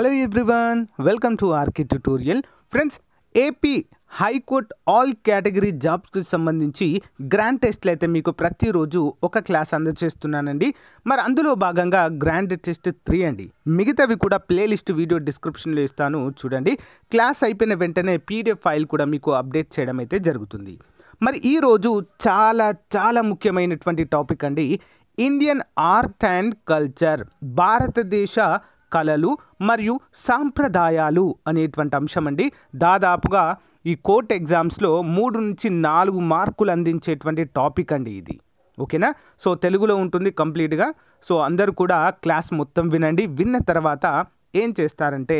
hello everyone welcome to ఆర్కి tutorial friends AP high court all category జాబ్స్కి సంబంధించి grand టెస్ట్లు అయితే మీకు ప్రతిరోజు ఒక క్లాస్ అందజేస్తున్నానండి మరి అందులో భాగంగా గ్రాండ్ టెస్ట్ త్రీ అండి మిగతావి కూడా ప్లేలిస్ట్ వీడియో డిస్క్రిప్షన్లో ఇస్తాను చూడండి క్లాస్ అయిపోయిన వెంటనే పీడిఎఫ్ ఫైల్ కూడా మీకు అప్డేట్ చేయడం అయితే జరుగుతుంది మరి ఈరోజు చాలా చాలా ముఖ్యమైనటువంటి టాపిక్ అండి ఇండియన్ ఆర్ట్ అండ్ కల్చర్ భారతదేశ కళలు మరియు సాంప్రదాయాలు అనేటువంటి అంశం అండి దాదాపుగా ఈ కోర్ట్ ఎగ్జామ్స్లో మూడు నుంచి నాలుగు మార్కులు అందించేటువంటి టాపిక్ అండి ఇది ఓకేనా సో తెలుగులో ఉంటుంది కంప్లీట్గా సో అందరూ కూడా క్లాస్ మొత్తం వినండి విన్న తర్వాత ఏం చేస్తారంటే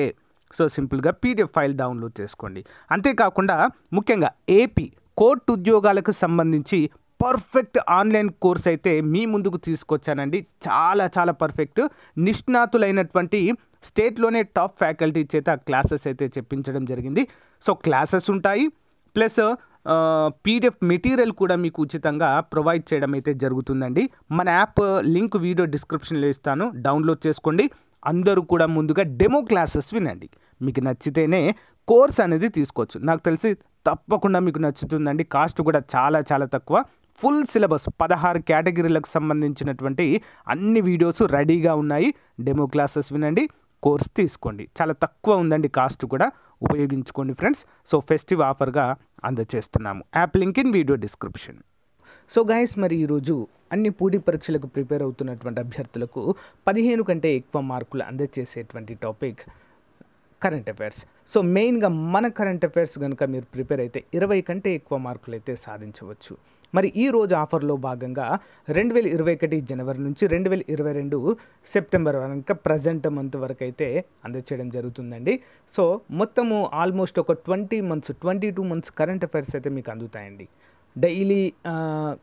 సో సింపుల్గా పీడిఎఫ్ ఫైల్ డౌన్లోడ్ చేసుకోండి అంతేకాకుండా ముఖ్యంగా ఏపీ కోర్టు ఉద్యోగాలకు సంబంధించి పర్ఫెక్ట్ ఆన్లైన్ కోర్స్ అయితే మీ ముందుకు తీసుకొచ్చానండి చాలా చాలా పర్ఫెక్ట్ నిష్ణాతులైనటువంటి స్టేట్లోనే టాప్ ఫ్యాకల్టీ చేత క్లాసెస్ అయితే చెప్పించడం జరిగింది సో క్లాసెస్ ఉంటాయి ప్లస్ పీడిఎఫ్ మెటీరియల్ కూడా మీకు ఉచితంగా ప్రొవైడ్ చేయడం అయితే జరుగుతుందండి మన యాప్ లింక్ వీడియో డిస్క్రిప్షన్లో ఇస్తాను డౌన్లోడ్ చేసుకోండి అందరూ కూడా ముందుగా డెమో క్లాసెస్ వినండి మీకు నచ్చితేనే కోర్స్ అనేది తీసుకోవచ్చు నాకు తెలిసి తప్పకుండా మీకు నచ్చుతుందండి కాస్ట్ కూడా చాలా చాలా తక్కువ ఫుల్ సిలబస్ పదహారు కేటగిరీలకు సంబంధించినటువంటి అన్ని వీడియోస్ రెడీగా ఉన్నాయి డెమో క్లాసెస్ వినండి కోర్స్ తీసుకోండి చాలా తక్కువ ఉందండి కాస్ట్ కూడా ఉపయోగించుకోండి ఫ్రెండ్స్ సో ఫెస్టివ్ ఆఫర్గా అందజేస్తున్నాము app link in video description so guys మరి ఈరోజు అన్ని పూడి పరీక్షలకు ప్రిపేర్ అవుతున్నటువంటి అభ్యర్థులకు పదిహేను కంటే ఎక్కువ మార్కులు అందజేసేటువంటి టాపిక్ కరెంట్ అఫైర్స్ సో మెయిన్గా మన కరెంట్ అఫైర్స్ కనుక మీరు ప్రిపేర్ అయితే ఇరవై కంటే ఎక్కువ మార్కులు అయితే సాధించవచ్చు మరి ఈ రోజు ఆఫర్లో భాగంగా రెండు వేల ఇరవై ఒకటి జనవరి నుంచి రెండు వేల ఇరవై రెండు సెప్టెంబర్ వరకు ప్రజెంట్ మంత్ వరకు అయితే అందచేయడం జరుగుతుందండి సో మొత్తము ఆల్మోస్ట్ ఒక twenty months twenty two months current affairs అయితే మీకు అందుతాయండి డైలీ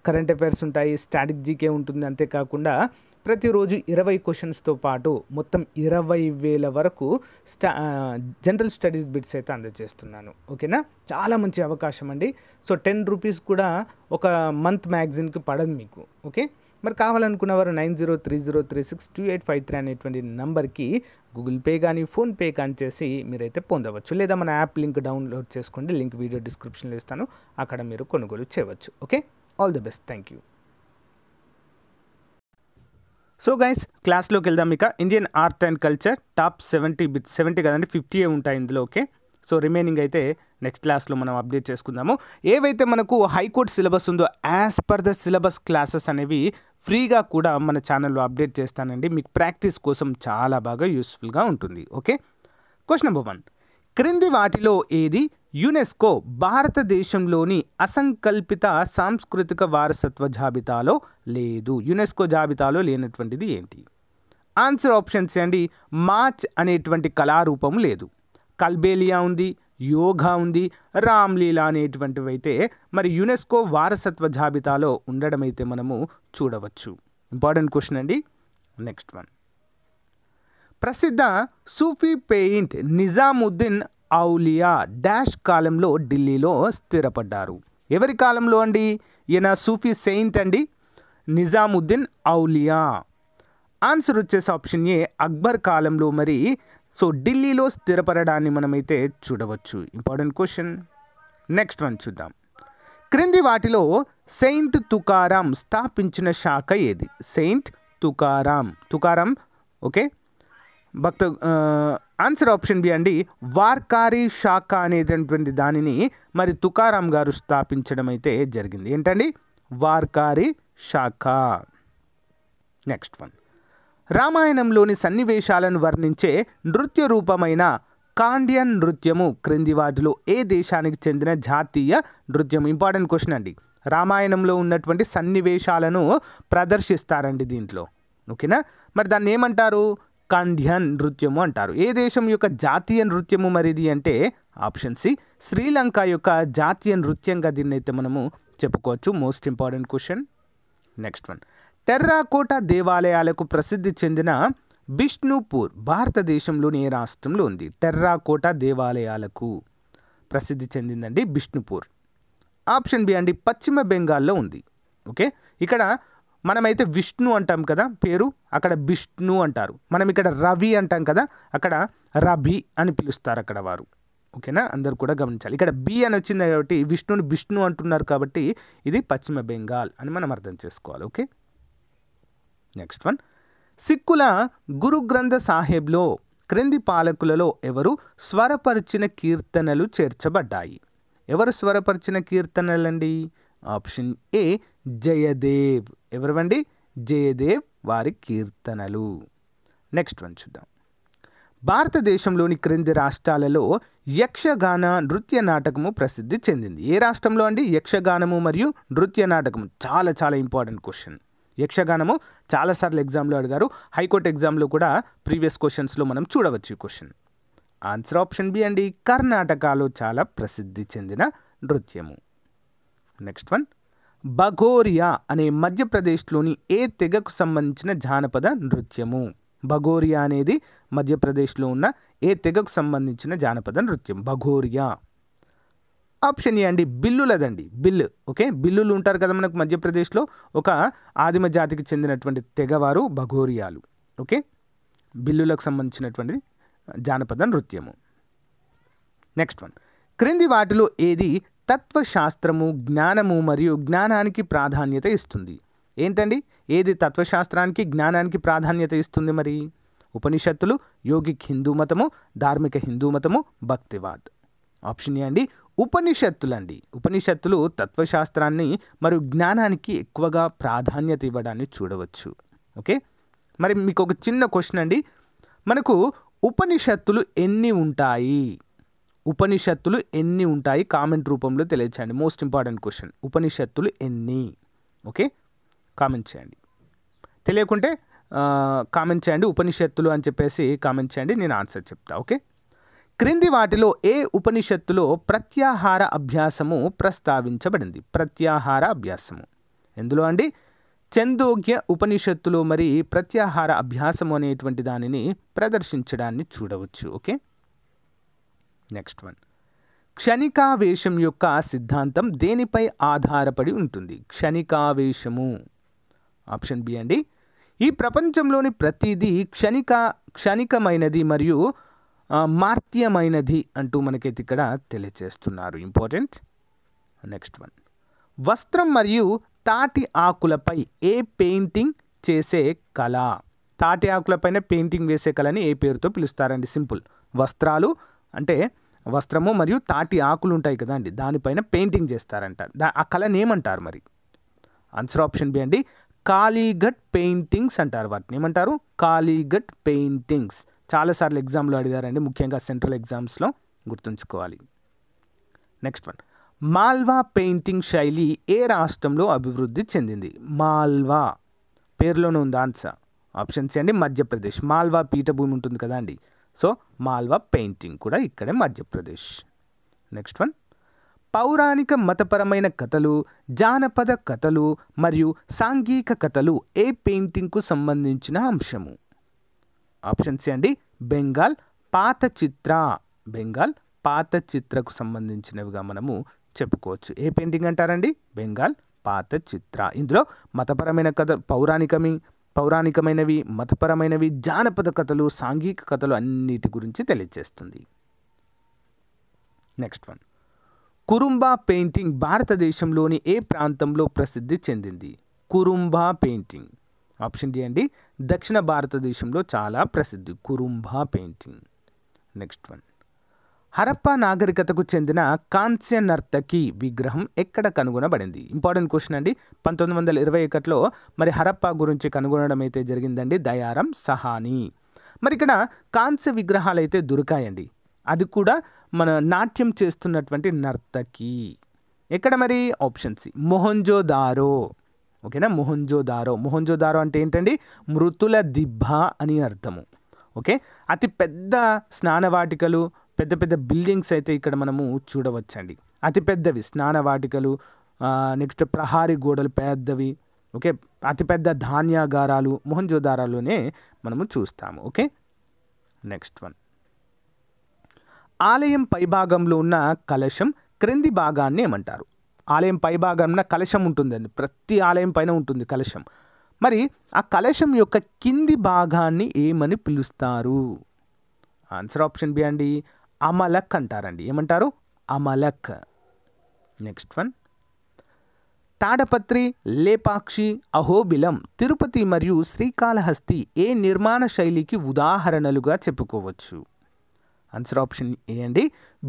కరెంట్ అఫైర్స్ ఉంటాయి స్టాటిక్ జీకే ఉంటుంది అంతేకాకుండా ప్రతిరోజు ఇరవై క్వశ్చన్స్తో పాటు మొత్తం ఇరవై వేల వరకు స్టా జనరల్ స్టడీస్ బిట్స్ అయితే అందజేస్తున్నాను ఓకేనా చాలా మంచి అవకాశం అండి సో టెన్ రూపీస్ కూడా ఒక మంత్ మ్యాగజైన్కి పడదు మీకు ఓకే మరి కావాలనుకున్న వారు nine zero three zero three six two eight five three అనేటువంటి నెంబర్కి గూగుల్ పే కానీ ఫోన్పే కానీ చేసి మీరైతే పొందవచ్చు లేదా మన యాప్ లింక్ డౌన్లోడ్ చేసుకోండి లింక్ వీడియో డిస్క్రిప్షన్లో ఇస్తాను అక్కడ మీరు కొనుగోలు చేయవచ్చు okay all the best thank you so guys క్లాస్లోకి వెళ్దాం ఇక Indian art and culture top seventy bit seventy కదండి ఫిఫ్టీ ఉంటాయి ఇందులో ఓకే సో రిమైనింగ్ అయితే నెక్స్ట్ క్లాస్లో మనం అప్డేట్ చేసుకుందాము ఏవైతే మనకు హైకోర్టు సిలబస్ ఉందో as per the syllabus classes అనేవి ఫ్రీగా కూడా మన ఛానల్లో అప్డేట్ చేస్తానండి మీకు ప్రాక్టీస్ కోసం చాలా బాగా యూస్ఫుల్గా ఉంటుంది ఓకే క్వశ్చన్ నెంబర్ వన్ క్రింది వాటిలో ఏది యునెస్కో భారతదేశంలోని అసంకల్పిత సాంస్కృతిక వారసత్వ జాబితాలో లేదు యునెస్కో జాబితాలో లేనటువంటిది ఏంటి ఆన్సర్ ఆప్షన్స్ అండి మార్చ్ అనేటువంటి కళారూపం లేదు కల్బేలియా ఉంది యోగా ఉంది రామ్లీలా అనేటువంటివి అయితే మరి యునెస్కో వారసత్వ జాబితాలో ఉండడం అయితే మనము చూడవచ్చు ఇంపార్టెంట్ క్వశ్చన్ అండి నెక్స్ట్ వన్ ప్రసిద్ధ సూఫీ పెయింట్ నిజాముద్దీన్ ఔలియా డాష్ కాలంలో ఢిల్లీలో స్థిరపడ్డారు ఎవరి కాలంలో అండి ఈయన సూఫీ సెయింట్ అండి నిజాముద్దీన్ ఔలియా ఆన్సర్ వచ్చేసి ఆప్షన్ ఏ అక్బర్ కాలంలో మరి సో ఢిల్లీలో స్థిరపడడాన్ని మనమైతే చూడవచ్చు ఇంపార్టెంట్ క్వశ్చన్ నెక్స్ట్ వన్ చూద్దాం క్రింది వాటిలో సెయింట్ తుకారాం స్థాపించిన శాఖ ఏది సెయింట్ తుకారాం తుకారాం ఓకే భక్త ఆన్సర్ ఆప్షన్ బి అండి వార్కారి శాఖ అనేటటువంటి దానిని మరి తుకారాం గారు స్థాపించడం అయితే జరిగింది ఏంటండి వార్కారి శాఖ నెక్స్ట్ వన్ రామాయణంలోని సన్నివేశాలను వర్ణించే నృత్య రూపమైన కాండియన్ నృత్యము క్రింది వాటిలో ఏ దేశానికి చెందిన జాతీయ నృత్యం ఇంపార్టెంట్ క్వశ్చన్ అండి రామాయణంలో ఉన్నటువంటి సన్నివేశాలను ప్రదర్శిస్తారండి దీంట్లో ఓకేనా మరి దాన్ని ఏమంటారు కండ్యన్ నృత్యము అంటారు ఏ దేశం యొక్క జాతీయ నృత్యము మరిది అంటే ఆప్షన్ సి శ్రీలంక యొక్క జాతీయ నృత్యంగా దీన్ని అయితే మనము చెప్పుకోవచ్చు most important question next one terracotta దేవాలయాలకు ప్రసిద్ధి చెందిన బిష్ణుపూర్ భారతదేశంలోని ఏ రాష్ట్రంలో ఉంది టెర్రాకోట దేవాలయాలకు ప్రసిద్ధి చెందిందండి బిష్ణుపూర్ ఆప్షన్ బి అండి పశ్చిమ బెంగాల్లో ఉంది ఓకే ఇక్కడ మనమైతే విష్ణు అంటాం కదా పేరు అక్కడ విష్ణు అంటారు మనం ఇక్కడ రవి అంటాం కదా అక్కడ రభి అని పిలుస్తారు అక్కడ వారు ఓకేనా అందరు కూడా గమనించాలి ఇక్కడ బి అని వచ్చింది కాబట్టి విష్ణుని విష్ణు అంటున్నారు కాబట్టి ఇది పశ్చిమ బెంగాల్ అని మనం అర్థం చేసుకోవాలి ఓకే నెక్స్ట్ వన్ సిక్కుల గురు గ్రంథ సాహెబ్లో క్రింది పాలకులలో ఎవరు స్వరపరిచిన కీర్తనలు చేర్చబడ్డాయి ఎవరు స్వరపరిచిన కీర్తనలండి ఆప్షన్ ఏ జయదేవ్ ఎవరివండి జయదేవ్ వారి కీర్తనలు నెక్స్ట్ వన్ చూద్దాం భారతదేశంలోని క్రింది రాష్ట్రాలలో యక్షగాన నృత్య నాటకము ప్రసిద్ధి చెందింది ఏ రాష్ట్రంలో అండి యక్షగానము మరియు నృత్య నాటకము చాలా చాలా ఇంపార్టెంట్ క్వశ్చన్ యక్షగానము చాలాసార్లు ఎగ్జామ్లో అడిగారు హైకోర్టు ఎగ్జామ్లో కూడా ప్రీవియస్ క్వశ్చన్స్లో మనం చూడవచ్చు ఈ క్వశ్చన్ ఆన్సర్ ఆప్షన్ బి అండి కర్ణాటకలో చాలా ప్రసిద్ధి చెందిన నృత్యము నెక్స్ట్ వన్ భగోరియా అనే మధ్యప్రదేశ్లోని ఏ తెగకు సంబంధించిన జానపద నృత్యము భగోరియా అనేది మధ్యప్రదేశ్లో ఉన్న ఏ తెగకు సంబంధించిన జానపద నృత్యం భగోరియా ఆప్షన్ ఏ అండి బిల్లులదండి బిల్లు ఓకే బిల్లులు ఉంటారు కదా మనకు మధ్యప్రదేశ్లో ఒక ఆదిమ జాతికి చెందినటువంటి తెగవారు భగోరియాలు ఓకే బిల్లులకు సంబంధించినటువంటి జానపద నృత్యము నెక్స్ట్ వన్ క్రింది వాటిలో ఏది తత్వశాస్త్రము జ్ఞానము మరియు జ్ఞానానికి ప్రాధాన్యత ఇస్తుంది ఏంటండి ఏది తత్వశాస్త్రానికి జ్ఞానానికి ప్రాధాన్యత ఇస్తుంది మరి ఉపనిషత్తులు యోగిక్ హిందూ మతము ధార్మిక హిందూ మతము భక్తివాద్ ఆప్షన్ ఏ అండి ఉపనిషత్తులండి ఉపనిషత్తులు తత్వశాస్త్రాన్ని మరియు జ్ఞానానికి ఎక్కువగా ప్రాధాన్యత ఇవ్వడాన్ని చూడవచ్చు ఓకే మరి మీకు ఒక చిన్న క్వశ్చన్ అండి మనకు ఉపనిషత్తులు ఎన్ని ఉంటాయి ఉపనిషత్తులు ఎన్ని ఉంటాయి కామెంట్ రూపంలో తెలియచేయండి మోస్ట్ ఇంపార్టెంట్ క్వశ్చన్ ఉపనిషత్తులు ఎన్ని ఓకే కామెంట్ చేయండి తెలియకుంటే కామెంట్ చేయండి ఉపనిషత్తులు అని చెప్పేసి కామెంట్ చేయండి నేను ఆన్సర్ చెప్తా ఓకే క్రింది వాటిలో ఏ ఉపనిషత్తులో ప్రత్యాహార అభ్యాసము ప్రస్తావించబడింది ప్రత్యాహార అభ్యాసము ఎందులో అండి చందోగ్య ఉపనిషత్తులో మరి ప్రత్యాహార అభ్యాసము అనేటువంటి దానిని ప్రదర్శించడాన్ని చూడవచ్చు ఓకే నెక్స్ట్ వన్ క్షణికావేశం యొక్క సిద్ధాంతం దేనిపై ఆధారపడి ఉంటుంది క్షణికావేశము ఆప్షన్ బి అండి ఈ ప్రపంచంలోని ప్రతిదీ క్షణిక క్షణికమైనది మరియు మార్త్యమైనది అంటూ మనకైతే ఇక్కడ తెలియచేస్తున్నారు ఇంపార్టెంట్ నెక్స్ట్ వన్ వస్త్రం మరియు తాటి ఆకులపై ఏ పెయింటింగ్ చేసే కళ తాటి ఆకులపైన పెయింటింగ్ వేసే కళని ఏ పేరుతో పిలుస్తారండి సింపుల్ వస్త్రాలు అంటే వస్త్రము మరియు తాటి ఆకులు ఉంటాయి కదా అండి దానిపైన పెయింటింగ్ చేస్తారంట ఆ కళని ఏమంటారు మరి ఆన్సర్ ఆప్షన్ బి అండి కాళీఘట్ పెయింటింగ్స్ అంటారు వాటిని ఏమంటారు కాళీఘట్ పెయింటింగ్స్ చాలాసార్లు ఎగ్జామ్లో అడిగారండి ముఖ్యంగా సెంట్రల్ ఎగ్జామ్స్లో గుర్తుంచుకోవాలి నెక్స్ట్ వన్ మాల్వా పెయింటింగ్ శైలి ఏ రాష్ట్రంలో అభివృద్ధి చెందింది మాల్వా పేర్లోనే ఉంది ఆన్సర్ ఆప్షన్స్ అండి మధ్యప్రదేశ్ మాల్వా పీఠభూమి ఉంటుంది కదా అండి సో మాల్వా పెయింటింగ్ కూడా ఇక్కడే మధ్యప్రదేశ్ నెక్స్ట్ వన్ పౌరాణిక మతపరమైన కథలు జానపద కథలు మరియు సాంఘిక కథలు ఏ పెయింటింగ్కు సంబంధించిన అంశము ఆప్షన్స్ అండి బెంగాల్ పాత చిత్ర బెంగాల్ పాత చిత్రకు సంబంధించినవిగా మనము చెప్పుకోవచ్చు ఏ పెయింటింగ్ అంటారండి బెంగాల్ పాత చిత్ర ఇందులో మతపరమైన కథ పౌరాణికమి పౌరాణికమైనవి మతపరమైనవి జానపద కథలు సాంఘిక కథలు అన్నిటి గురించి తెలియజేస్తుంది నెక్స్ట్ వన్ కురుంబా పెయింటింగ్ భారతదేశంలోని ఏ ప్రాంతంలో ప్రసిద్ధి చెందింది కురుంబా పెయింటింగ్ ఆప్షన్ డి అండి దక్షిణ భారతదేశంలో చాలా ప్రసిద్ధి Kurumba painting next one Harappa నాగరికతకు చెందిన కాంస్య నర్తకి విగ్రహం ఎక్కడ కనుగొనబడింది ఇంపార్టెంట్ క్వశ్చన్ అండి పంతొమ్మిది వందల ఇరవై ఒకటిలో మరి హరప్ప గురించి కనుగొనడం అయితే జరిగిందండి దయారం సహాని మరి ఇక్కడ కాంస్య విగ్రహాలు అయితే దొరికాయండి అది కూడా మన నాట్యం చేస్తున్నటువంటి నర్తకి ఎక్కడ మరి ఆప్షన్ సి మొహంజోదారో ఓకేనా మొహంజోదారో మొహంజోదారో అంటే ఏంటండి మృతుల దిబ్బ అని అర్థము ఓకే అతి పెద్ద స్నానవాటికలు పెద్ద పెద్ద బిల్డింగ్స్ అయితే ఇక్కడ మనము చూడవచ్చండి అతిపెద్దవి స్నాన వాటికలు నెక్స్ట్ ప్రహారీ గోడలు పెద్దవి ఓకే అతిపెద్ద ధాన్యాగారాలు మొహంజోదారాలోనే మనము చూస్తాము ఓకే నెక్స్ట్ వన్ ఆలయం పైభాగంలో ఉన్న కలశం క్రింది భాగాన్ని ఏమంటారు ఆలయం పైభాగం కలశం ఉంటుందండి ప్రతి ఆలయం పైన ఉంటుంది కలశం మరి ఆ కలశం యొక్క కింది భాగాన్ని ఏమని పిలుస్తారు ఆన్సర్ ఆప్షన్ బి అండి అమలక్ అంటారండి ఏమంటారు అమలక్ నెక్స్ట్ వన్ తాడపత్రి లేపాక్షి అహోబిలం తిరుపతి మరియు శ్రీకాళహస్తి ఏ నిర్మాణ శైలికి ఉదాహరణలుగా చెప్పుకోవచ్చు ఆన్సర్ ఆప్షన్ ఏ అండి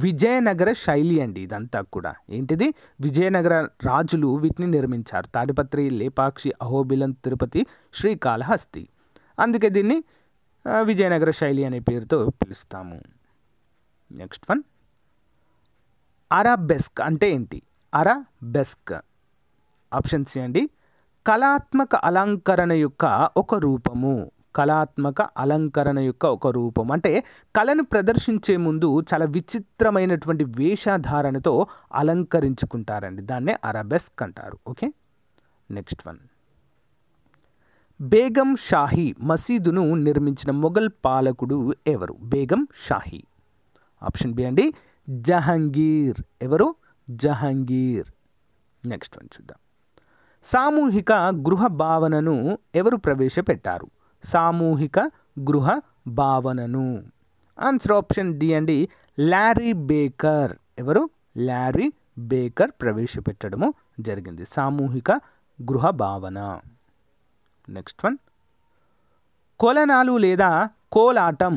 విజయనగర శైలి అండి ఇదంతా కూడా ఏంటిది విజయనగర రాజులు వీటిని నిర్మించారు తాడిపత్రి లేపాక్షి అహోబిలం తిరుపతి శ్రీకాళహస్తి అందుకే దీన్ని విజయనగర శైలి అనే పేరుతో పిలుస్తాము నెక్స్ట్ వన్ అరాబెస్క్ అంటే ఏంటి అరాబెస్క్ ఆప్షన్స్ ఏంటి కళాత్మక అలంకరణ యొక్క ఒక రూపము కళాత్మక అలంకరణ యొక్క ఒక రూపం అంటే కళను ప్రదర్శించే ముందు చాలా విచిత్రమైనటువంటి వేషధారణతో అలంకరించుకుంటారండి దాన్నే అరాబెస్క్ అంటారు okay next one Begum Shahi మసీదును నిర్మించిన మొఘల్ పాలకుడు ఎవరు బేగం షాహీ ఆప్షన్ బి అండి జహంగీర్ ఎవరు జహంగీర్ నెక్స్ట్ వన్ చూద్దాం సామూహిక గృహ భావనను ఎవరు ప్రవేశపెట్టారు సామూహిక గృహ భావనను ఆన్సర్ ఆప్షన్ డి అండి లారీ బేకర్ ఎవరు లారీ బేకర్ ప్రవేశపెట్టడము జరిగింది సామూహిక గృహ భావన నెక్స్ట్ వన్ కొలనాలు లేదా కోలాటం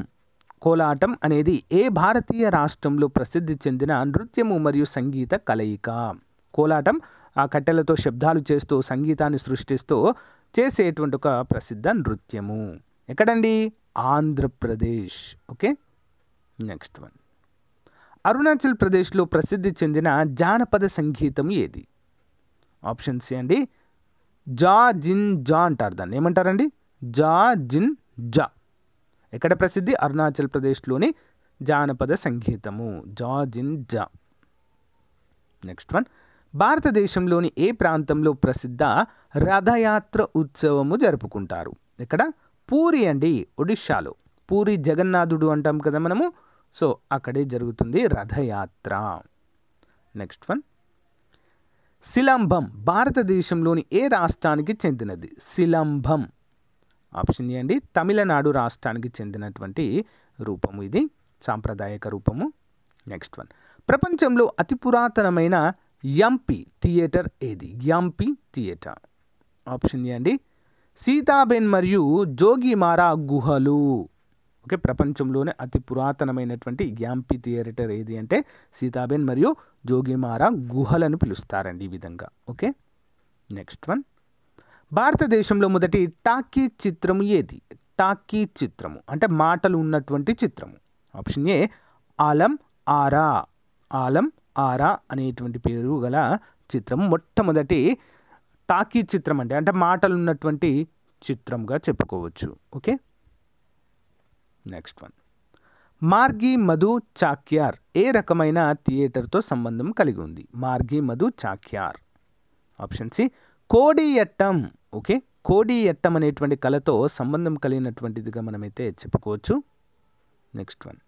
కోలాటం అనేది ఏ భారతీయ రాష్ట్రంలో ప్రసిద్ధి చెందిన నృత్యము మరియు సంగీత కలయిక కోలాటం ఆ కట్టెలతో శబ్దాలు చేస్తూ సంగీతాన్ని సృష్టిస్తూ చేసేటువంటి ఒక ప్రసిద్ధ నృత్యము ఎక్కడండి Andhra Pradesh okay next one Arunachal ప్రదేశ్లో ప్రసిద్ధి చెందిన జానపద సంగీతం ఏది ఆప్షన్స్ అండి జా జిన్ జా అంటారు దాన్ని ఏమంటారండి జా జిన్ జా ఎక్కడ ప్రసిద్ధి అరుణాచల్ ప్రదేశ్లోని జానపద సంగీతము జాజిన్ జ నెక్స్ట్ వన్ భారతదేశంలోని ఏ ప్రాంతంలో ప్రసిద్ధ రథయాత్ర ఉత్సవము జరుపుకుంటారు ఇక్కడ పూరి అండి ఒడిశాలో పూరి జగన్నాథుడు అంటాం కదా మనము సో అక్కడే జరుగుతుంది రథయాత్ర నెక్స్ట్ వన్ శిలంభం భారతదేశంలోని ఏ రాష్ట్రానికి చెందినది శిలంభం ఆప్షన్ చేయండి తమిళనాడు రాష్ట్రానికి చెందినటువంటి రూపము ఇది సాంప్రదాయక రూపము నెక్స్ట్ వన్ ప్రపంచంలో అతి పురాతనమైన యంపి థియేటర్ ఏది యంపి థియేటర్ ఆప్షన్ చేయండి సీతాబెన్ మరియు జోగిమారా గుహలు ఓకే ప్రపంచంలోనే అతి పురాతనమైనటువంటి ఎంపి థియేటర్ ఏది అంటే సీతాబెన్ మరియు జోగిమారా గుహలను పిలుస్తారండి ఈ విధంగా ఓకే నెక్స్ట్ వన్ భారతదేశంలో మొదటి టాకీ చిత్రము ఏది టాకీ చిత్రము అంటే మాటలు ఉన్నటువంటి చిత్రము ఆప్షన్ ఏ ఆలం ఆరా ఆలం ఆరా అనేటువంటి పేరు గల చిత్రం మొట్టమొదటి టాకీ చిత్రం అంటే అంటే మాటలు ఉన్నటువంటి చిత్రంగా చెప్పుకోవచ్చు okay next one Margi Madhu Chakyar ఏ రకమైన థియేటర్తో సంబంధం కలిగి ఉంది Margi Madhu Chakyar option C Koodiyattam okay Koodiyattam అనేటువంటి కళతో సంబంధం కలిగినటువంటిదిగా మనమైతే చెప్పుకోవచ్చు నెక్స్ట్ వన్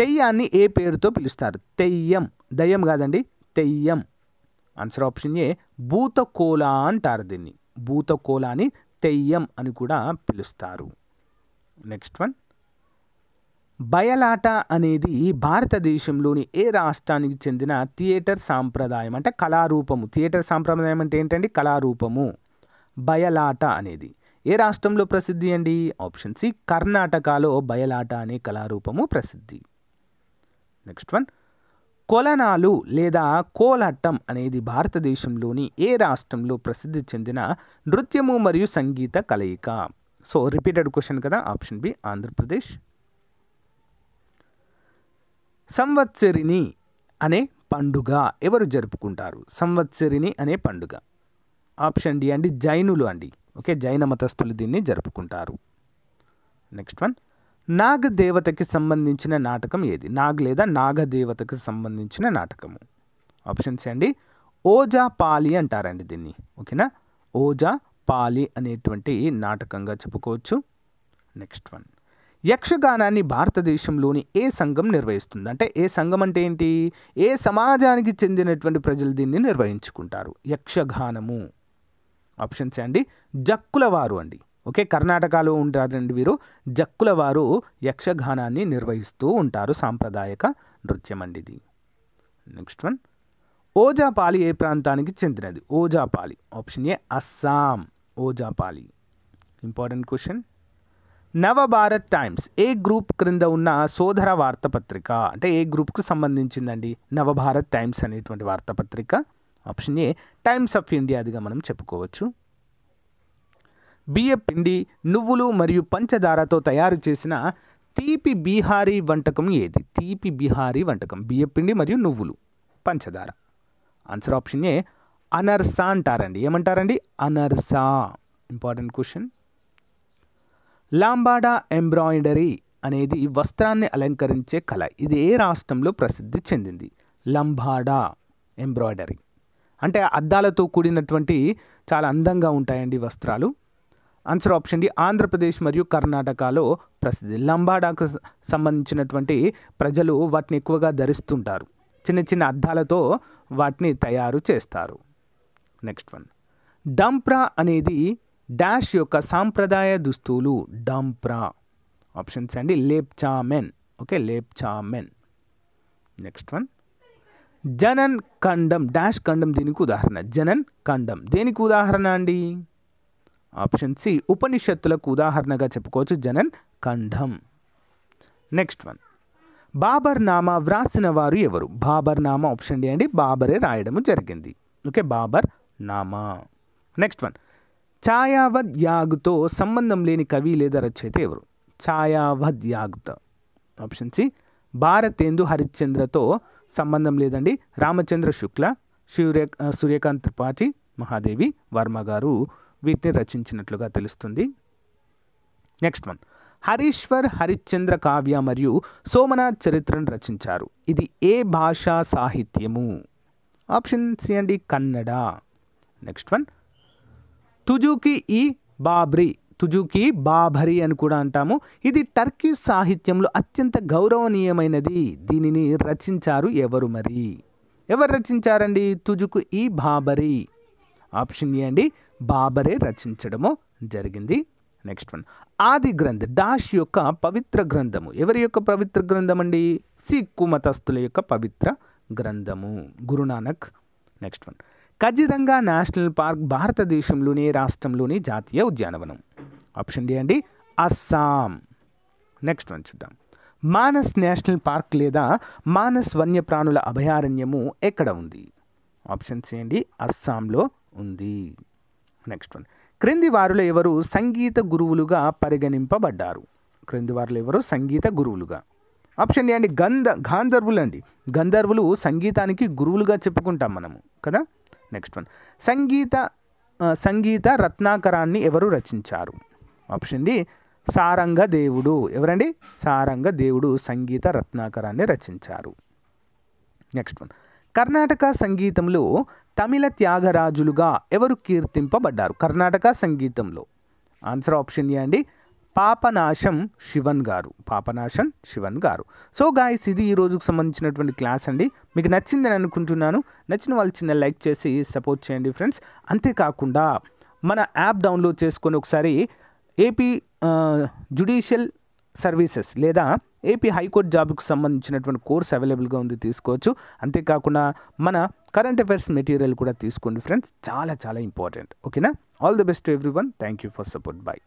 తెయ్యాన్ని ఏ పేరుతో పిలుస్తారు తెయ్యం దయ్యం కాదండి Theyyam answer option A Bhootakola అంటారు దీన్ని భూతకోల అని తెయ్యం అని కూడా పిలుస్తారు నెక్స్ట్ వన్ బయలాట అనేది భారతదేశంలోని ఏ రాష్ట్రానికి చెందిన థియేటర్ సాంప్రదాయం అంటే కళారూపము థియేటర్ సాంప్రదాయం అంటే ఏంటండి కళారూపము బయలాట అనేది ఏ రాష్ట్రంలో ప్రసిద్ధి అండి ఆప్షన్ సి కర్ణాటకలో బయలాట అనే కళారూపము ప్రసిద్ధి నెక్స్ట్ వన్ కొలనాలు లేదా కోలాటం అనేది భారతదేశంలోని ఏ రాష్ట్రంలో ప్రసిద్ధి చెందిన నృత్యము మరియు సంగీత కలయిక సో రిపీటెడ్ క్వశ్చన్ కదా ఆప్షన్ బి ఆంధ్రప్రదేశ్ సంవత్సరిని అనే పండుగ ఎవరు జరుపుకుంటారు సంవత్సరిని అనే పండుగ ఆప్షన్ డి అండి జైనులు అండి ఓకే జైన మతస్థులు దీన్ని జరుపుకుంటారు నెక్స్ట్ వన్ నాగ దేవతకి సంబంధించిన నాటకం ఏది నాగ్ లేదా నాగదేవతకి సంబంధించిన నాటకము ఆప్షన్స్ అండి ఓజా పాలి అంటారండి దీన్ని ఓకేనా ఓజా పాలి అనేటువంటి నాటకంగా చెప్పుకోవచ్చు నెక్స్ట్ వన్ యక్షగానాన్ని భారతదేశంలోని ఏ సంఘం నిర్వహిస్తుంది అంటే ఏ సంఘం అంటే ఏంటి ఏ సమాజానికి చెందినటువంటి ప్రజలు దీన్ని నిర్వహించుకుంటారు యక్షగానము ఆప్షన్ అండి జక్కులవారు అండి ఓకే కర్ణాటకలో ఉంటారండి వీరు జక్కులవారు యక్షగానాన్ని నిర్వహిస్తూ ఉంటారు సాంప్రదాయక నృత్యం అండి ఇది నెక్స్ట్ వన్ ఓజాపాలి ఏ ప్రాంతానికి చెందినది Ojapali option A Assam Ojapali important question Navbharat Times ఏ గ్రూప్ క్రింద ఉన్న సోదర వార్తపత్రిక అంటే ఏ గ్రూప్కు సంబంధించిందండి నవభారత్ టైమ్స్ అనేటువంటి వార్తాపత్రిక ఆప్షన్ ఏ టైమ్స్ ఆఫ్ ఇండియాదిగా మనం చెప్పుకోవచ్చు బియ్య పిండి నువ్వులు మరియు పంచదారతో తయారు చేసిన తీపి బీహారీ వంటకం ఏది తీపి బీహారీ వంటకం బియ్య పిండి మరియు నువ్వులు పంచదార ఆన్సర్ ఆప్షన్ ఏ అనర్సా అంటారండి ఏమంటారండి Anarsa important question Lambada embroidery అనేది వస్త్రాన్ని అలంకరించే కళ ఇది ఏ రాష్ట్రంలో ప్రసిద్ధి చెందింది లంబాడా ఎంబ్రాయిడరీ అంటే అద్దాలతో కూడినటువంటి చాలా అందంగా ఉంటాయండి వస్త్రాలు ఆన్సర్ ఆప్షన్ డి ఆంధ్రప్రదేశ్ మరియు కర్ణాటకలో ప్రసిద్ధి లంబాడాకు సంబంధించినటువంటి ప్రజలు వాటిని ఎక్కువగా ధరిస్తుంటారు చిన్న చిన్న అద్దాలతో వాటిని తయారు చేస్తారు నెక్స్ట్ వన్ డంప్రా అనేది డాష్ యొక్క సాంప్రదాయ దుస్తువులు డంప్రా ఆప్షన్స్ అండి లేప్చామెన్ ఓకే లేప్చామెన్ నెక్స్ట్ వన్ జనన్ ఖండం డాష్ ఖండం దీనికి ఉదాహరణ జనన్ ఖండం దేనికి ఉదాహరణ అండి ఆప్షన్ సి ఉపనిషత్తులకు ఉదాహరణగా చెప్పుకోవచ్చు జనన్ ఖండం నెక్స్ట్ వన్ బాబర్ నామా వ్రాసిన వారు ఎవరు బాబర్ నామా ఆప్షన్ డి అండి బాబరే రాయడము జరిగింది okay Babur Nama next one Chhayavad యాగ్తో సంబంధం లేని కవి లేదా రచయిత ఎవరు ఛాయావద్ యాగ్త ఆప్షన్ సి భారతేందు హరిశ్చంద్రతో సంబంధం లేదండి రామచంద్ర శుక్ల సూర్య సూర్యకాంత్ త్రిపాఠి మహాదేవి వర్మ గారు వీటిని రచించినట్లుగా తెలుస్తుంది నెక్స్ట్ వన్ హరీశ్వర్ హరిశ్చంద్ర కావ్య మరియు సోమనాథ్ చరిత్రను రచించారు ఇది ఏ భాషా సాహిత్యము ఆప్షన్ సి అండి కన్నడ నెక్స్ట్ వన్ తుజుకి ఈ బాబ్రీ తుజుకి బాభరి అని కూడా అంటాము ఇది టర్కీ సాహిత్యంలో అత్యంత గౌరవనీయమైనది దీనిని రచించారు ఎవరు మరి ఎవరు రచించారండి తుజుకు ఈ బాబరి ఆప్షన్ ఏ అండి బాబరే రచించడము జరిగింది నెక్స్ట్ వన్ ఆది గ్రంథ డాష్ యొక్క పవిత్ర గ్రంథము ఎవరి యొక్క పవిత్ర గ్రంథం అండి సిక్కు మతస్థుల యొక్క పవిత్ర గ్రంథము గురునానక్ నెక్స్ట్ వన్ ఖచ్చితంగా నేషనల్ పార్క్ భారతదేశంలోని రాష్ట్రంలోని జాతీయ ఉద్యానవనం ఆప్షన్ డి అండి అస్సాం నెక్స్ట్ వన్ చూద్దాం మానస్ నేషనల్ పార్క్ లేదా మానస్ వన్యప్రాణుల అభయారణ్యము ఎక్కడ ఉంది ఆప్షన్ సి అండి అస్సాంలో ఉంది నెక్స్ట్ వన్ క్రింది వారులు ఎవరు సంగీత గురువులుగా పరిగణింపబడ్డారు క్రింది వారులు ఎవరు సంగీత గురువులుగా ఆప్షన్ ఏ అండి గంధ గాంధర్వులు అండి గంధర్వులు సంగీతానికి గురువులుగా చెప్పుకుంటాం మనము కదా నెక్స్ట్ వన్ సంగీత సంగీత రత్నాకరాన్ని ఎవరు రచించారు ఆప్షన్ డి సారంగ దేవుడు ఎవరండి సారంగ దేవుడు సంగీత రత్నాకరాన్ని రచించారు నెక్స్ట్ వన్ కర్ణాటక సంగీతంలో తమిళ త్యాగరాజులుగా ఎవరు కీర్తింపబడ్డారు కర్ణాటక సంగీతంలో ఆన్సర్ ఆప్షన్ ఏ అండి పాపనాశం శివన్ గారు పాపనాశం శివన్ గారు సో గాయస్ ఇది ఈ రోజుకు సంబంధించినటువంటి క్లాస్ అండి మీకు నచ్చిందని అనుకుంటున్నాను నచ్చిన వాళ్ళు చిన్న లైక్ చేసి సపోర్ట్ చేయండి ఫ్రెండ్స్ అంతేకాకుండా మన యాప్ డౌన్లోడ్ చేసుకొని ఒకసారి ఏపీ జుడిషియల్ సర్వీసెస్ లేదా ఏపీ హైకోర్టు జాబ్కి సంబంధించినటువంటి కోర్స్ అవైలబుల్గా ఉంది తీసుకోవచ్చు అంతేకాకుండా మన కరెంట్ అఫైర్స్ మెటీరియల్ కూడా తీసుకోండి ఫ్రెండ్స్ చాలా చాలా ఇంపార్టెంట్ ఓకేనా all the best every one thank you for support bye